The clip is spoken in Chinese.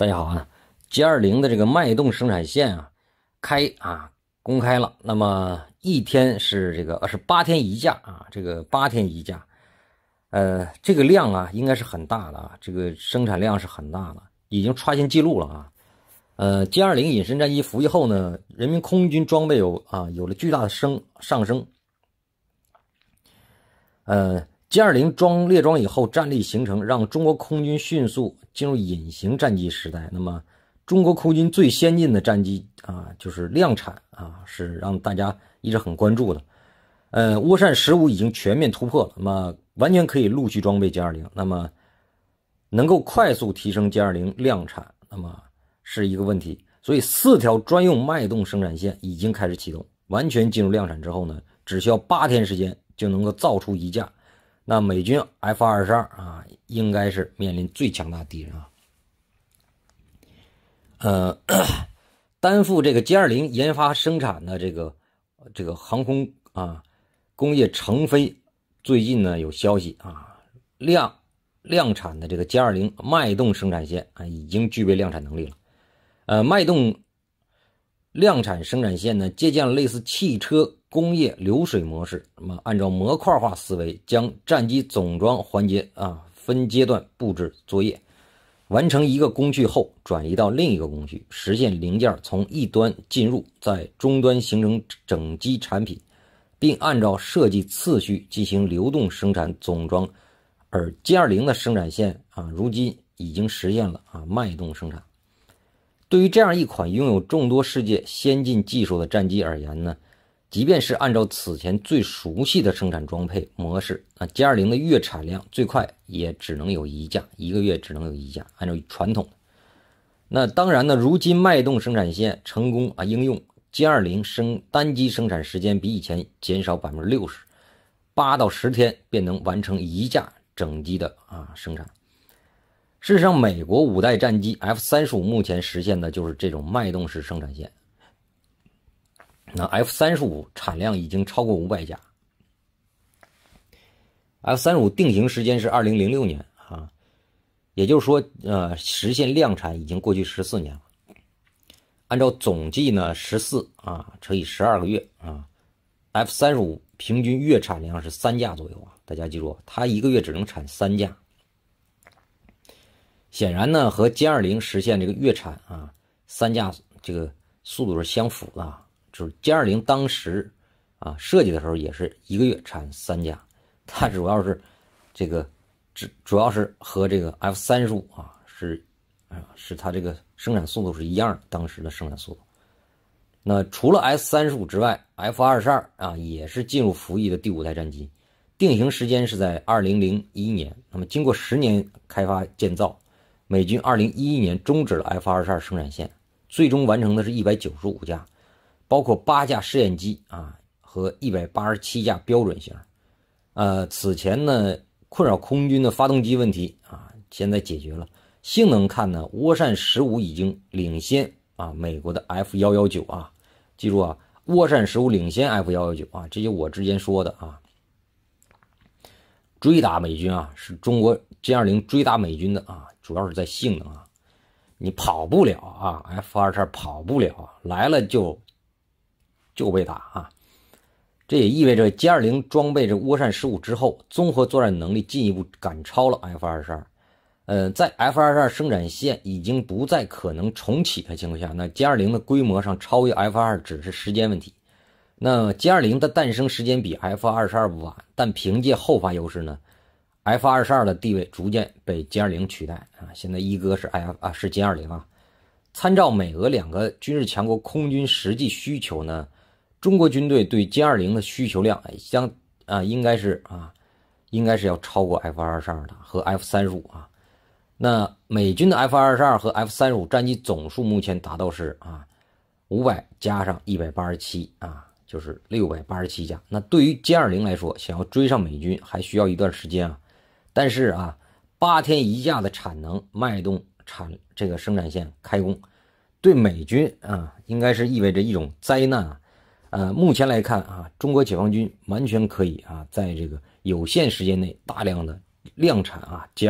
大家好啊，歼二零的这个脉动生产线啊，开啊公开了。那么一天是这个呃是八天一架啊，这个八天一架，呃，这个量啊应该是很大的啊，这个生产量是很大的，已经刷新记录了啊。呃，歼二零隐身战机服役后呢，人民空军装备有啊有了巨大的升上升，呃。歼二零装列装以后，战力形成，让中国空军迅速进入隐形战机时代。那么，中国空军最先进的战机啊，就是量产啊，是让大家一直很关注的。呃，涡扇十五已经全面突破，了，那么完全可以陆续装备歼二零。那么，能够快速提升歼二零量产，那么是一个问题。所以，四条专用脉动生产线已经开始启动，完全进入量产之后呢，只需要八天时间就能够造出一架。那美军 F 二十二啊，应该是面临最强大的敌人啊。呃，担负这个歼二零研发生产的这个这个航空啊工业成飞，最近呢有消息啊，量量产的这个歼二零脉动生产线啊，已经具备量产能力了。呃，脉动量产生产线呢，借鉴了类似汽车。工业流水模式，那么按照模块化思维，将战机总装环节啊分阶段布置作业，完成一个工序后转移到另一个工序，实现零件从一端进入，在终端形成整机产品，并按照设计次序进行流动生产总装。而歼二零的生产线啊，如今已经实现了啊脉动生产。对于这样一款拥有众多世界先进技术的战机而言呢？即便是按照此前最熟悉的生产装配模式，那歼二零的月产量最快也只能有一架，一个月只能有一架。按照传统那当然呢，如今脉动生产线成功啊应用歼二零生单机生产时间比以前减少百分之六十八到十天便能完成一架整机的啊生产。事实上，美国五代战机 F 三十五目前实现的就是这种脉动式生产线。那 F 三十五产量已经超过五百架，F 三十五定型时间是二零零六年啊，也就是说，呃，实现量产已经过去十四年了。按照总计呢，十四啊乘以十二个月啊，F 三十五平均月产量是三架左右啊。大家记住，它一个月只能产三架。显然呢，和歼二零实现这个月产啊三架这个速度是相符的。啊。就是歼二零当时啊设计的时候也是一个月产三架，它主要是这个主主要是和这个 F 三十五啊是啊是它这个生产速度是一样的当时的生产速度。那除了 S 三十五之外，F 二十二啊也是进入服役的第五代战机，定型时间是在二零零一年。那么经过十年开发建造，美军二零一一年终止了 F 二十二生产线，最终完成的是一百九十五架。包括八架试验机啊和一百八十七架标准型，呃，此前呢困扰空军的发动机问题啊，现在解决了。性能看呢，涡扇十五已经领先啊美国的 F 幺幺九啊，记住啊，涡扇十五领先 F 幺幺九啊，这就我之前说的啊。追打美军啊，是中国歼二零追打美军的啊，主要是在性能啊，你跑不了啊，F 二十二跑不了，来了就。就被打啊！这也意味着歼二零装备着涡扇十五之后，综合作战能力进一步赶超了 F 二十二。呃，在 F 二十二生产线已经不再可能重启的情况下，那歼二零的规模上超越 F 二只是时间问题。那歼二零的诞生时间比 F 二十二晚，但凭借后发优势呢，F 二十二的地位逐渐被歼二零取代啊！现在一哥是 F 啊是歼二零啊！参照美俄两个军事强国空军实际需求呢？中国军队对歼二零的需求量，相啊，应该是啊，应该是要超过 F 二十二的和 F 三十五啊。那美军的 F 二十二和 F 三十五战机总数目前达到是啊五百加上一百八十七啊，就是六百八十七架。那对于歼二零来说，想要追上美军还需要一段时间啊。但是啊，八天一架的产能脉动产这个生产线开工，对美军啊，应该是意味着一种灾难啊。呃，目前来看啊，中国解放军完全可以啊，在这个有限时间内大量的量产啊，歼。